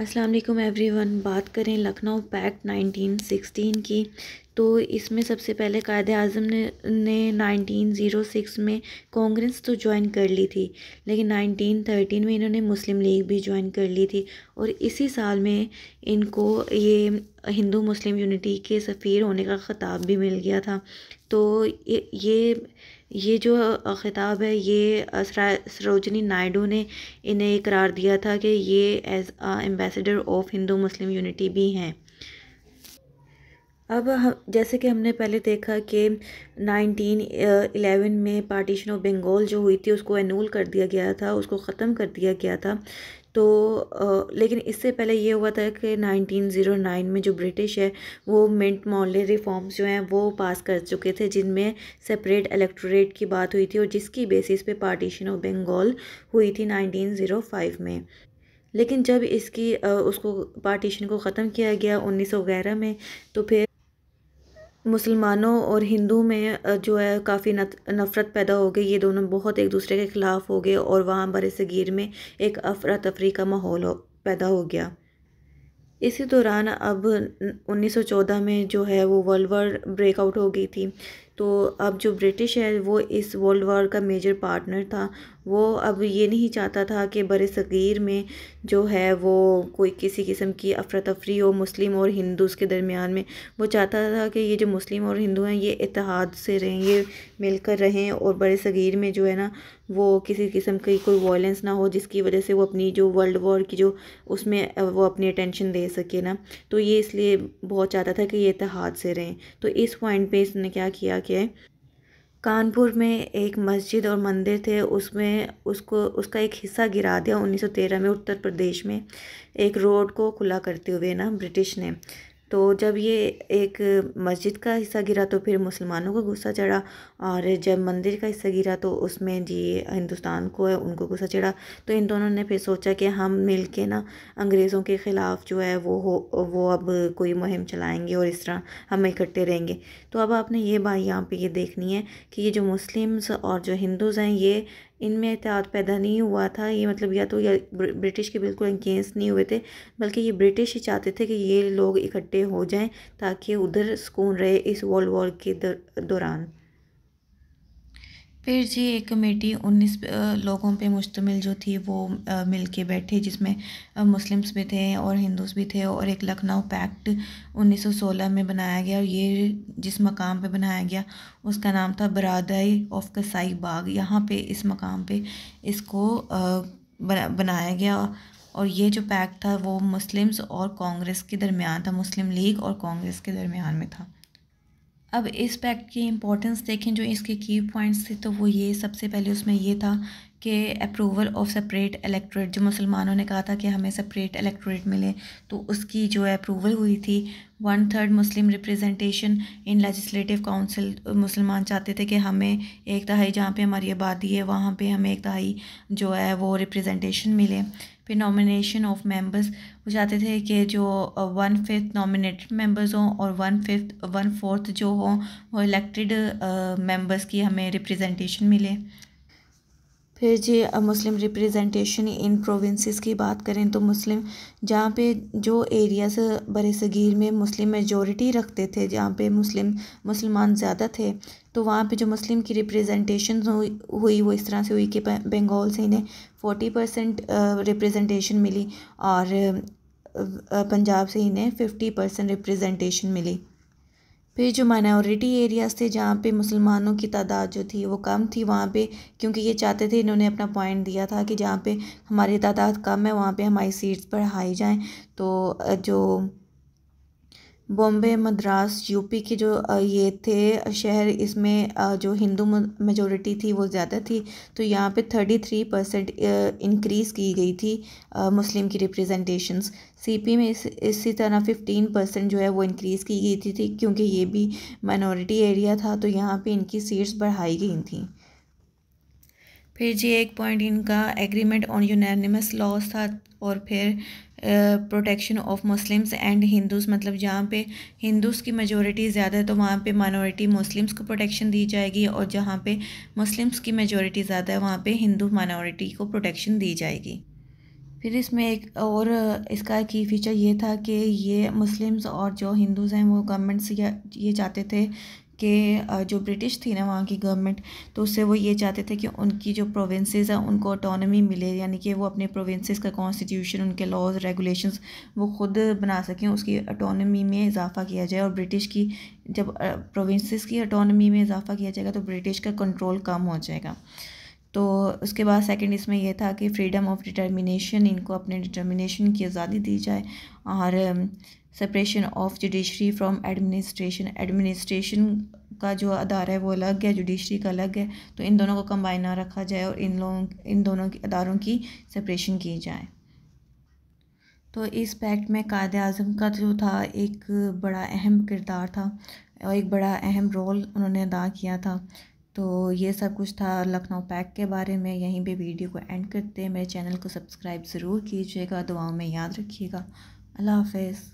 अस्सलाम वालेकुम एवरीवन बात करें लखनऊ पैक्ट 1916 की तो इसमें सबसे पहले कायद अजम ने ने 1906 में कांग्रेस तो ज्वाइन कर ली थी लेकिन 1913 में इन्होंने मुस्लिम लीग भी ज्वाइन कर ली थी और इसी साल में इनको ये हिंदू मुस्लिम यूनिटी के सफ़ीर होने का ख़ताब भी मिल गया था तो ये ये ये जो ख़िताब है ये सरोजनी नायडू ने इन्हें करार दिया था कि ये as a ambassador of Hindu Muslim unity भी हैं अब हम जैसे कि हमने पहले देखा कि 1911 में पार्टीशन ऑफ बंगाल जो हुई थी उसको एनूल कर दिया गया था उसको ख़त्म कर दिया गया था तो आ, लेकिन इससे पहले ये हुआ था कि 1909 में जो ब्रिटिश है वो मिंट मॉल रिफॉर्म्स जो हैं वो पास कर चुके थे जिनमें सेपरेट इलेक्टोरेट की बात हुई थी और जिसकी बेसिस पे पार्टीशन ऑफ बंगाल हुई थी 1905 में लेकिन जब इसकी उसको पार्टीशन को ख़त्म किया गया उन्नीस में तो फिर मुसलमानों और हिंदू में जो है काफ़ी नफ़रत पैदा हो गई ये दोनों बहुत एक दूसरे के ख़िलाफ़ हो गए और वहाँ बर सग़ीर में एक अफरा तफरी का माहौल हो पैदा हो गया इसी दौरान अब 1914 में जो है वो वर्ल्ड वॉर ब्रेकआउट हो गई थी तो अब जो ब्रिटिश है वो इस वर्ल्ड वॉर का मेजर पार्टनर था वो अब ये नहीं चाहता था कि बर सग़ीर में जो है वो कोई किसी किस्म की अफरा तफरी हो मुस्लिम और हिंदू के दरमियान में वो चाहता था कि ये जो मुस्लिम और हिंदू हैं ये इतिहाद से रहें ये मिलकर रहें और बर सग़ीर में जो है ना वो किसी किस्म की कोई वायलेंस ना हो जिसकी वजह से वो अपनी जो वर्ल्ड वॉर की जो उसमें वो अपनी अटेंशन दे सके ना तो ये इसलिए बहुत चाहता था कि ये इतिहाद से रहें तो इस पॉइंट पर इसने क्या किया के कानपुर में एक मस्जिद और मंदिर थे उसमें उसको उसका एक हिस्सा गिरा दिया 1913 में उत्तर प्रदेश में एक रोड को खुला करते हुए ना ब्रिटिश ने तो जब ये एक मस्जिद का हिस्सा गिरा तो फिर मुसलमानों को गुस्सा चढ़ा और जब मंदिर का हिस्सा गिरा तो उसमें जी हिंदुस्तान को है उनको गुस्सा चढ़ा तो इन दोनों ने फिर सोचा कि हम मिल के ना अंग्रेज़ों के ख़िलाफ़ जो है वो हो वो अब कोई मुहिम चलाएँगे और इस तरह हम इकट्ठे रहेंगे तो अब आपने ये बात यहाँ पर ये देखनी है कि ये जो मुस्लिम्स और जो हिंदूज़ हैं ये इनमें एहतियात पैदा नहीं हुआ था ये मतलब या तो ये ब्रिटिश के बिल्कुल अगेंस्ट नहीं हुए थे बल्कि ये ब्रिटिश ही चाहते थे कि ये लोग इकट्ठे हो जाएं ताकि उधर सुकून रहे इस वर्ल्ड वॉर के दौरान फिर जी एक कमेटी उन्नीस लोगों पे मुश्तमिल जो थी वो मिल के बैठे जिसमें मुस्लिम्स भी थे और हिंदूस भी थे और एक लखनऊ पैक्ट 1916 में बनाया गया और ये जिस मकाम पे बनाया गया उसका नाम था बरादाई ऑफ कसाई बाग यहाँ पे इस मकाम पे इसको बनाया गया और ये जो पैक्ट था वो मुस्लिम्स और कांग्रेस के दरमियान था मुस्लिम लीग और कांग्रेस के दरमियान में था अब इस पैक्ट की इम्पोर्टेंस देखें जो इसके की पॉइंट्स थे तो वो ये सबसे पहले उसमें ये था कि अप्रूवल ऑफ सेपरेट इलेक्ट्रेट जो मुसलमानों ने कहा था कि हमें सेपरेट इलेक्ट्रेट मिले तो उसकी जो है अप्रूवल हुई थी one third Muslim representation in legislative council मुसलमान चाहते थे कि हमें एक तहाई जहाँ पे हमारी आबादी है वहाँ पे हमें एक तहाई जो है वो रिप्रेजेंटेशन मिले फिर नॉमिनेशन ऑफ मेंबर्स वो चाहते थे कि जो वन फिफ्थ नॉमिनेटेड मेंबर्स हों और वन फिफ्थ वन फोर्थ जो हों वो इलेक्टेड मेंबर्स uh, की हमें रिप्रेजेंटेशन मिले फिर जी मुस्लिम रिप्रेजेंटेशन इन प्रोविंसेस की बात करें तो मुस्लिम जहाँ पे जो एरियाज़ बर सग़ीर में मुस्लिम मेजोरिटी रखते थे जहाँ पे मुस्लिम मुसलमान ज़्यादा थे तो वहाँ पे जो मुस्लिम की रिप्रेजेंटेशन हुई हुई वो इस तरह से हुई कि बंगाल से इन्हें फ़ोर्टी परसेंट रिप्रेजेंटेशन मिली और पंजाब से इन्हें फिफ्टी परसेंट रिप्रेजेंटेशन मिली फिर जो माइनॉरिटी एरियाज़ थे जहाँ पे मुसलमानों की तादाद जो थी वो कम थी वहाँ पे क्योंकि ये चाहते थे इन्होंने अपना पॉइंट दिया था कि जहाँ पे हमारी तादाद कम है वहाँ पे हमारी सीट्स बढ़ाई जाएँ तो जो बॉम्बे मद्रास यूपी के जो ये थे शहर इसमें जो हिंदू मेजोरिटी थी वो ज़्यादा थी तो यहाँ पे थर्टी थ्री परसेंट इनक्रीज़ की गई थी मुस्लिम की रिप्रेजेंटेशंस सीपी में इस इसी तरह फिफ्टीन परसेंट जो है वो इंक्रीज़ की गई थी, थी क्योंकि ये भी माइनॉरिटी एरिया था तो यहाँ पे इनकी सीट्स बढ़ाई गई थी फिर जी एक पॉइंट इनका एग्रीमेंट ऑन यूनानिमस लॉस था और फिर protection of Muslims and Hindus मतलब जहाँ पे हिंदूज़ की मेजोरिटी ज़्यादा है तो वहाँ पे माइनॉरिटी मुस्लिम्स को प्रोटेक्शन दी जाएगी और जहाँ पे मुस्लिम्स की मेजोरिटी ज़्यादा है वहाँ पे हिंदू माइनॉरिटी को प्रोटेक्शन दी जाएगी फिर इसमें एक और इसका की फीचर ये था कि ये मुस्लिम्स और जो हिंदूज़ हैं वो गवर्नमेंट से ये चाहते थे के जो ब्रिटिश थी ना वहाँ की गवर्नमेंट तो उससे वो ये चाहते थे कि उनकी जो प्रोविंसेस हैं उनको ऑटोनमी मिले यानी कि वो अपने प्रोविंसेस का कॉन्स्टिट्यूशन उनके लॉज रेगुलेशंस वो खुद बना सकें उसकी ऑटोनमी में इजाफा किया जाए और ब्रिटिश की जब प्रोविंसेस की ऑटोनमी में इजाफा किया जाएगा तो ब्रिटिश का कंट्रोल कम हो जाएगा तो उसके बाद सेकंड इसमें यह था कि फ्रीडम ऑफ डिटर्मिनेशन इनको अपने डिटर्मिनेशन की आज़ादी दी जाए और separation of judiciary from administration administration का जो अदारा है वो अलग है जुडिशरी का अलग है तो इन दोनों को कंबाइन ना रखा जाए और इन लोगों इन दोनों अदारों की सेपरेशन की जाए तो इस पैक्ट में कायद अजम का जो था एक बड़ा अहम किरदार था और एक बड़ा अहम रोल उन्होंने अदा किया था तो ये सब कुछ था लखनऊ पैक के बारे में यहीं पे वीडियो को एंड करते हैं मेरे चैनल को सब्सक्राइब ज़रूर कीजिएगा दुआओं में याद रखिएगा अल्लाह हाफिज़